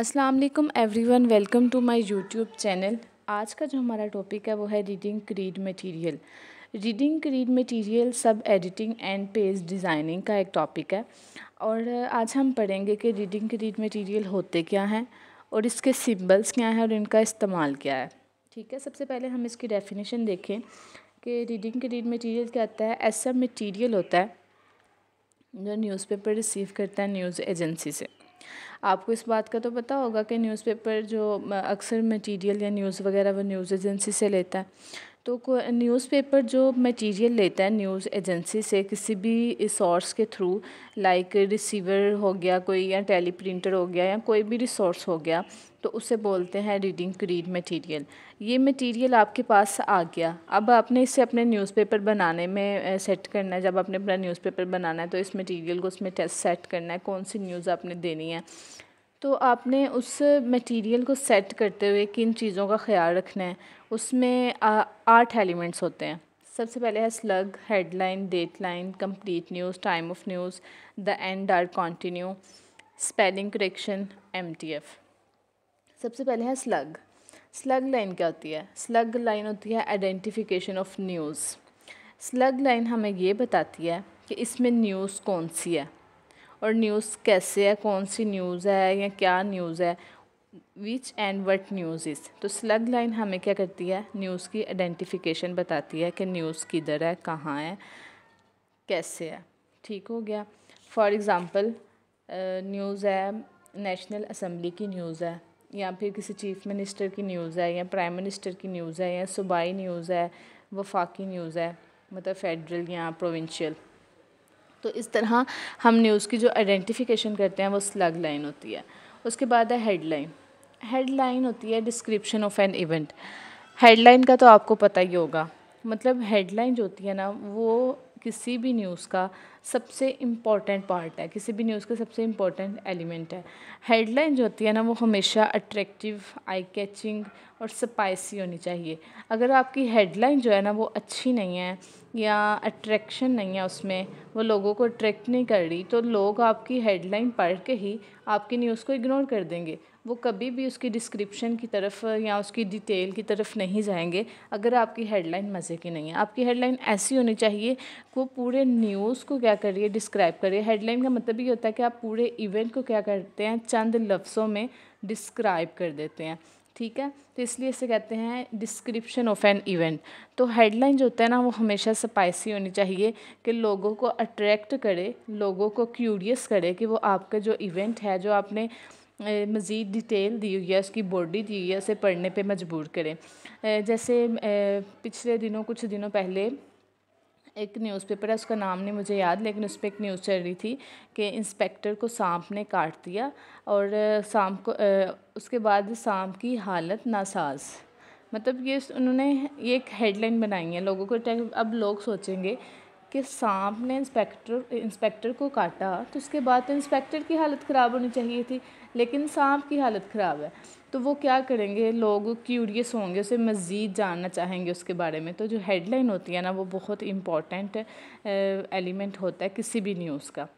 अस्सलाम वालेकुम everyone welcome to my YouTube channel आज का जो हमारा टॉपिक है वो है reading creed material reading creed material सब एडिटिंग एंड पेज डिज़ाइनिंग का एक टॉपिक है और आज हम पढ़ेंगे कि रीडिंग क्रीड मटेरियल होते क्या हैं और इसके सिम्बल्स क्या हैं और इनका इस्तेमाल क्या है ठीक है सबसे पहले हम इसकी डेफिनेशन देखें कि रीडिंग क्रीड मटीरियल क्या होता है ऐसा मटीरियल होता है जो न्यूज़पेपर रिसीव करता है न्यूज़ एजेंसी से आपको इस बात का तो पता होगा कि न्यूज़पेपर जो अक्सर मटेरियल या न्यूज़ वगैरह वो न्यूज़ एजेंसी से लेता है तो न्यूज़पेपर जो मटेरियल लेता है न्यूज़ एजेंसी से किसी भी सोर्स के थ्रू लाइक रिसीवर हो गया कोई या टेली प्रिंटर हो गया या कोई भी रिसोर्स हो गया तो उसे बोलते हैं रीडिंग क्रीड मटेरियल ये मटेरियल आपके पास आ गया अब आपने इसे अपने न्यूज़पेपर बनाने में सेट करना है जब आपने अपना न्यूज़पेपर बनाना है तो इस मटेरियल को उसमें टेस्ट सेट करना है कौन सी न्यूज़ आपने देनी है तो आपने उस मटेरियल को सेट करते हुए किन चीज़ों का ख्याल रखना है उसमें आठ एलिमेंट्स होते हैं सबसे पहले है slug headline date line complete news time of news the end R continue spelling correction M T F सबसे पहले है स्लग स्लग लाइन क्या होती है स्लग लाइन होती है identification of news slug line हमें ये बताती है कि इसमें न्यूज़ कौन सी है और न्यूज़ कैसे है कौन सी न्यूज़ है या क्या न्यूज़ है which and what news is तो स्लग लाइन हमें क्या करती है न्यूज़ की आइडेंटिफिकेशन बताती है कि न्यूज़ किधर है कहाँ है कैसे है ठीक हो गया फॉर एग्ज़ाम्पल न्यूज़ है नेशनल असम्बली की न्यूज़ है या फिर किसी चीफ़ मिनिस्टर की न्यूज़ है या प्राइम मिनिस्टर की न्यूज़ है या सूबाई न्यूज़ है वफाकी न्यूज़ है मतलब फेडरल या प्रोविंशियल तो इस तरह हम न्यूज़ की जो आइडेंटिफिकेशन करते हैं वो स्लग लाइन होती है उसके बाद है हेडलाइन हेडलाइन होती है description of an event headline का तो आपको पता ही होगा मतलब हेडलाइन जो होती है ना वो किसी भी न्यूज़ का सबसे इम्पॉर्टेंट पार्ट है किसी भी न्यूज़ का सबसे इम्पॉर्टेंट एलिमेंट है हेडलाइन जो होती है ना वो हमेशा अट्रैक्टिव आई कैचिंग और स्पाइसी होनी चाहिए अगर आपकी हेडलाइन जो है ना वो अच्छी नहीं है या अट्रैक्शन नहीं है उसमें वो लोगों को अट्रैक्ट नहीं कर रही तो लोग आपकी हेडलाइन पढ़ के ही आपकी न्यूज़ को इग्नोर कर देंगे वो कभी भी उसकी डिस्क्रिप्शन की तरफ या उसकी डिटेल की तरफ नहीं जाएंगे अगर आपकी हेडलाइन मज़े की नहीं है आपकी हेडलाइन ऐसी होनी चाहिए वो पूरे न्यूज़ को क्या क्या करिए डिस्क्राइब करिए हेडलाइन का मतलब ये होता है कि आप पूरे इवेंट को क्या करते हैं चंद लफ्ज़ों में डिस्क्राइब कर देते हैं ठीक है तो इसलिए इसे कहते हैं डिस्क्रिप्शन ऑफ एन इवेंट तो हेडलाइन जो होता है ना वो हमेशा स्पाइसी होनी चाहिए कि लोगों को अट्रैक्ट करे लोगों को क्यूरियस करे कि वो आपका जो इवेंट है जो आपने मज़ीद डिटेल दी हुई है उसकी बॉडी दी हुई है उसे पढ़ने पे मजबूर करें जैसे पिछले दिनों कुछ दिनों पहले एक न्यूज़पेपर है उसका नाम नहीं मुझे याद लेकिन उस पर एक न्यूज़ चल रही थी कि इंस्पेक्टर को सांप ने काट दिया और सांप को उसके बाद सांप की हालत नासाज मतलब ये उन्होंने ये एक हेडलाइन बनाई है लोगों को अब लोग सोचेंगे कि सांप ने इंस्पेक्टर इंस्पेक्टर को काटा तो उसके बाद तो इंस्पेक्टर की हालत ख़राब होनी चाहिए थी लेकिन सांप की हालत ख़राब है तो वो क्या करेंगे लोग क्यूरियस होंगे उसे मज़ीद जानना चाहेंगे उसके बारे में तो जो हेडलाइन होती है ना वो बहुत इम्पॉर्टेंट एलिमेंट होता है किसी भी न्यूज़ का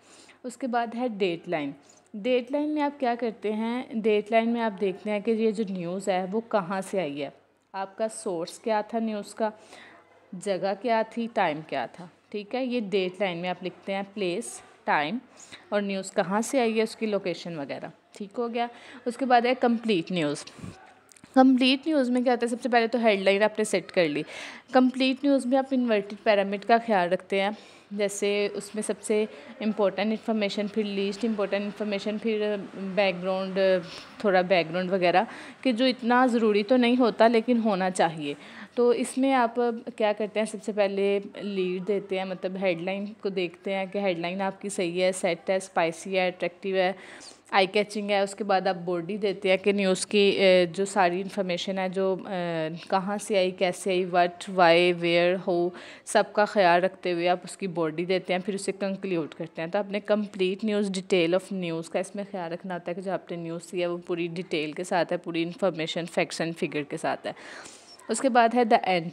उसके बाद है डेट लाइन डेट लाइन में आप क्या करते हैं डेट लाइन में आप देखते हैं कि ये जो न्यूज़ है वो कहाँ से आई है आपका सोर्स क्या था न्यूज़ का जगह क्या थी टाइम क्या था ठीक है ये डेट लाइन में आप लिखते हैं प्लेस टाइम और न्यूज़ कहाँ से आई है उसकी लोकेशन वगैरह ठीक हो गया उसके बाद है कंप्लीट न्यूज़ कंप्लीट न्यूज़ में क्या होता है सबसे पहले तो हेडलाइन आपने सेट कर ली कंप्लीट न्यूज़ में आप इन्वर्टेड पैरामिड का ख्याल रखते हैं जैसे उसमें सबसे इम्पोर्टेंट इन्फॉर्मेशन फिर लीस्ट इम्पोर्टेंट इन्फॉर्मेशन फिर बैकग्राउंड थोड़ा बैकग्राउंड वगैरह कि जो इतना ज़रूरी तो नहीं होता लेकिन होना चाहिए तो इसमें आप क्या करते हैं सबसे पहले लीड देते हैं मतलब हेडलाइन को देखते हैं कि हेडलाइन आपकी सही है सेट है स्पाइसी है अट्रैक्टिव है आई कैचिंग है उसके बाद आप बॉडी देते हैं कि न्यूज़ की जो सारी इन्फॉर्मेशन है जो कहाँ से आई कैसे आई वट वाई वेयर हो सब का ख्याल रखते हुए आप उसकी बॉडी देते हैं फिर उसे कंक्लूड करते हैं तो आपने complete news detail of news का इसमें ख्याल रखना होता है कि जो आपने न्यूज़ दी है वो पूरी डिटेल के साथ है पूरी इन्फॉर्मेशन फैक्ट्स एंड फिगर के साथ है उसके बाद है द एंड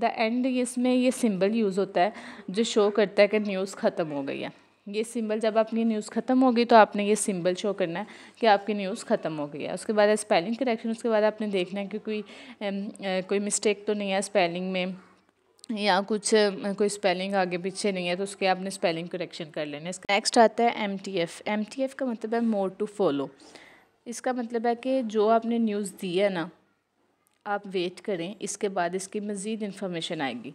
द एंड इसमें ये सिंबल यूज़ होता है जो शो करता है कि न्यूज़ ख़त्म हो गई है ये सिंबल जब आपकी न्यूज़ ख़त्म होगी तो आपने ये सिंबल शो करना है कि आपकी न्यूज़ ख़त्म हो गई है उसके बाद स्पेलिंग करेक्शन उसके बाद आपने देखना है कि कोई कोई मिस्टेक तो नहीं है स्पेलिंग में या कुछ कोई स्पेलिंग आगे पीछे नहीं है तो उसके आपने स्पेलिंग करेक्शन कर लेना है नेक्स्ट आता है M T F M T F का मतलब है मोर टू फॉलो इसका मतलब है कि जो आपने न्यूज़ दी है ना आप वेट करें इसके बाद इसकी मज़ीद इन्फॉर्मेशन आएगी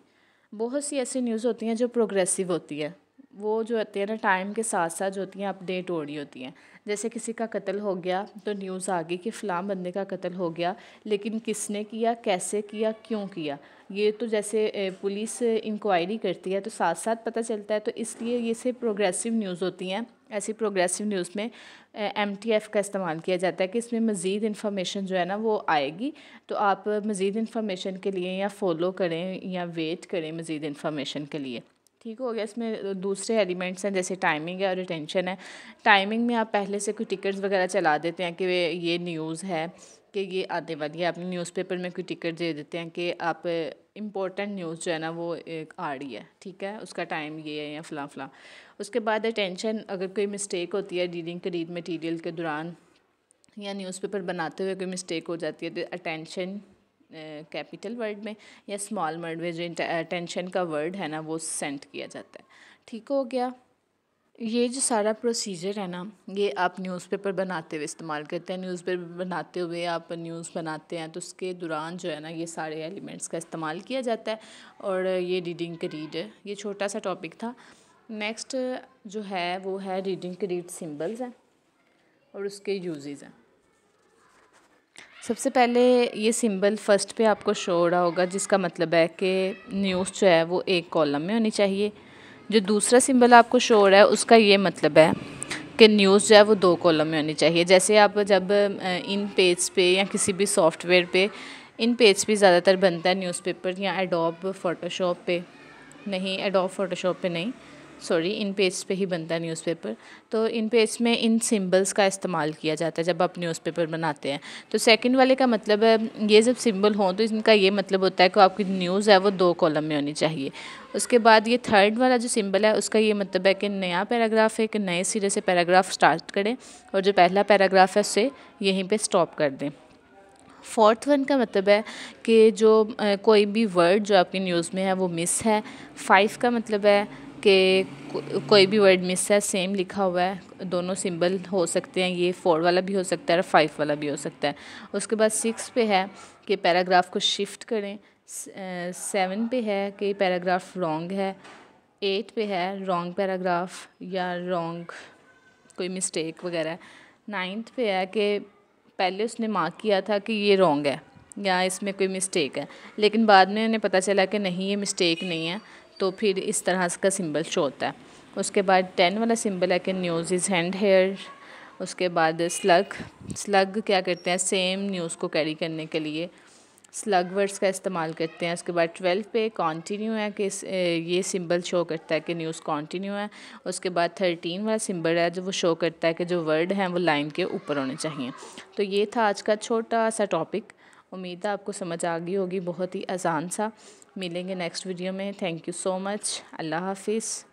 बहुत सी ऐसी न्यूज़ होती हैं जो प्रोग्रेसिव होती है वो जो होती है ना टाइम के साथ साथ जो होती हैं अपडेट हो रही होती हैं जैसे किसी का कत्ल हो गया तो न्यूज़ आ गई कि फ़लाम बंदे का कत्ल हो गया लेकिन किसने किया कैसे किया क्यों किया ये तो जैसे पुलिस इंक्वायरी करती है तो साथ साथ पता चलता है तो इसलिए ये सिर्फ प्रोग्रेसिव न्यूज़ होती हैं ऐसी प्रोग्रेसिव न्यूज़ में एम टी एफ़ का इस्तेमाल किया जाता है कि इसमें मज़ीद इन्फॉर्मेशन जो है ना वो आएगी तो आप मज़ीद इन्फॉर्मेशन के लिए या फॉलो करें या वेट करें मज़ीद इन्फॉर्मेशन के लिए ठीक हो गया इसमें दूसरे एलिमेंट्स हैं जैसे टाइमिंग है और रिटेंशन है टाइमिंग में आप पहले से कोई टिकट्स वगैरह चला देते हैं कि वे ये न्यूज़ है कि ये आने वाली है आपने न्यूज़पेपर में कोई टिकट दे देते हैं कि आप इम्पोर्टेंट न्यूज़ जो है ना वो एक आ रही है ठीक है उसका टाइम ये है या फला फ़लाँ उसके बाद अटेंशन अगर कोई मिस्टेक होती है रीडिंग के रीड मटीरियल के दौरान या न्यूज़पेपर बनाते हुए कोई मिस्टेक हो जाती है तो अटेंशन कैपिटल वर्ड में या स्मॉल वर्ड में जो टेंशन का वर्ड है ना वो सेंट किया जाता है ठीक हो गया ये जो सारा प्रोसीजर है ना ये आप न्यूज़पेपर बनाते हुए इस्तेमाल करते हैं न्यूज़पेपर बनाते हुए आप न्यूज़ बनाते हैं तो उसके दौरान जो है ना ये सारे एलिमेंट्स का इस्तेमाल किया जाता है और ये रीडिंग करीड ये छोटा सा टॉपिक था नेक्स्ट जो है वो है रीडिंग करीड सिम्बल्स हैं और उसके यूजेज़ हैं सबसे पहले ये सिंबल फर्स्ट पे आपको शो हो रहा होगा जिसका मतलब है कि न्यूज़ जो है वो एक कॉलम में होनी चाहिए जो दूसरा सिंबल आपको शो हो रहा है उसका ये मतलब है कि न्यूज़ जो है वो दो कॉलम में होनी चाहिए जैसे आप जब इन पेज पे या किसी भी सॉफ्टवेयर पे इन पेज पे ज़्यादातर बनता है न्यूज़पेपर या एडोब फ़ोटोशॉप पे नहीं एडोब फ़ोटोशॉप पे नहीं सॉरी इन पेज पे ही बनता है न्यूज़पेपर तो इन पेज में इन सिंबल्स का इस्तेमाल किया जाता है जब आप न्यूज़पेपर बनाते हैं तो सेकंड वाले का मतलब है ये जब सिंबल हों तो इनका ये मतलब होता है कि आपकी न्यूज़ है वो दो कॉलम में होनी चाहिए उसके बाद ये थर्ड वाला जो सिंबल है उसका ये मतलब है कि नया पैराग्राफ है कि नए सिरे से पैराग्राफ स्टार्ट करें और जो पहला पैराग्राफ है उससे यहीं पर स्टॉप कर दें फोर्थ वन का मतलब है कि जो कोई भी वर्ड जो आपकी न्यूज़ में है वो मिस है फाइव का मतलब है के को, कोई भी वर्ड मिस है सेम लिखा हुआ है दोनों सिंबल हो सकते हैं ये फोर वाला भी हो सकता है और फाइव वाला भी हो सकता है उसके बाद सिक्स पे है कि पैराग्राफ को शिफ्ट करें सेवन पे है कि पैराग्राफ रॉन्ग है एट पे है रॉन्ग पैराग्राफ या रॉन्ग कोई मिस्टेक वगैरह नाइन्थ पे है कि पहले उसने मार्क किया था कि ये रॉन्ग है या इसमें कोई मिस्टेक है लेकिन बाद में उन्हें पता चला कि नहीं ये मिस्टेक नहीं है तो फिर इस तरह का सिंबल शो होता है उसके बाद टेन वाला सिंबल है कि न्यूज़ इज़ हैंड हेयर उसके बाद स्लग स्लग क्या करते हैं सेम न्यूज़ को कैरी करने के लिए स्लग वर्ड्स का इस्तेमाल करते हैं उसके बाद ट्वेल्व पे कॉन्टीन्यू है कि ये सिंबल शो करता है कि न्यूज़ कॉन्टीन्यू है उसके बाद थर्टीन वाला सिंबल है जो वो शो करता है कि जो वर्ड हैं वो लाइन के ऊपर होने चाहिए तो ये था आज का छोटा सा टॉपिक उम्मीद है आपको समझ आ गई होगी बहुत ही आसान सा मिलेंगे नेक्स्ट वीडियो में थैंक यू सो मच अल्लाह हाफिज़